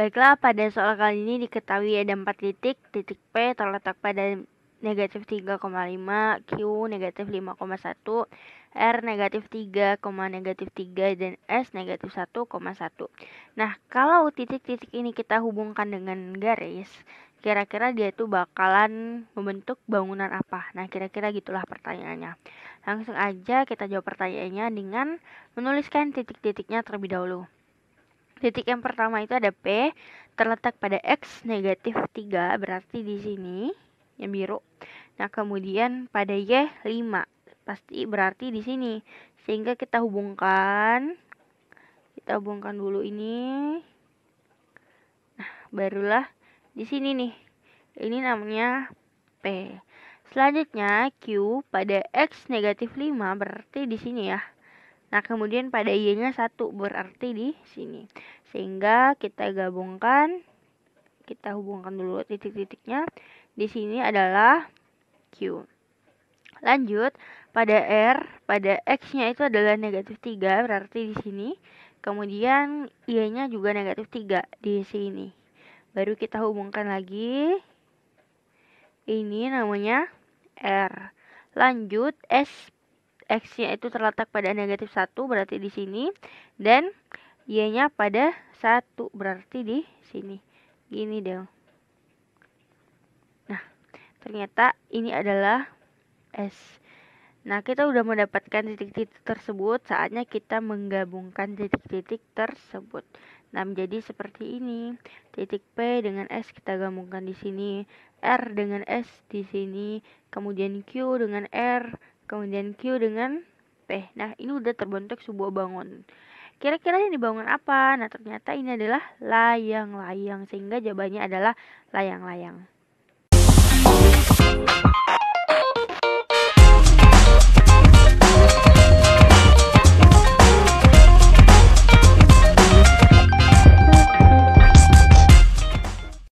Baiklah, pada soal kali ini diketahui ada empat titik. Titik P terletak pada negatif 3,5, Q negatif 5,1, R negatif 3, negatif 3, dan S negatif 1,1. Nah, kalau titik-titik ini kita hubungkan dengan garis, kira-kira dia itu bakalan membentuk bangunan apa? Nah, kira-kira gitulah pertanyaannya. Langsung aja kita jawab pertanyaannya dengan menuliskan titik-titiknya terlebih dahulu. Titik yang pertama itu ada P terletak pada X negatif 3 berarti di sini yang biru. Nah, kemudian pada Y 5 pasti berarti di sini. Sehingga kita hubungkan kita hubungkan dulu ini. Nah, barulah di sini nih. Ini namanya P. Selanjutnya Q pada X negatif 5 berarti di sini ya. Nah, kemudian pada y-nya satu berarti di sini. Sehingga kita gabungkan kita hubungkan dulu titik-titiknya. Di sini adalah Q. Lanjut, pada R, pada X-nya itu adalah negatif 3, berarti di sini. Kemudian Y-nya juga negatif 3 di sini. Baru kita hubungkan lagi. Ini namanya R. Lanjut, S X-nya itu terletak pada negatif 1 berarti di sini dan Y-nya pada 1 berarti di sini. Gini deh. Nah, ternyata ini adalah S. Nah, kita sudah mendapatkan titik-titik tersebut, saatnya kita menggabungkan titik-titik tersebut. Nah, menjadi seperti ini. Titik P dengan S kita gabungkan di sini, R dengan S di sini, kemudian Q dengan R kemudian Q dengan P. Nah, ini udah terbentuk sebuah bangun. Kira-kira ini dibangun apa? Nah, ternyata ini adalah layang-layang sehingga jawabannya adalah layang-layang.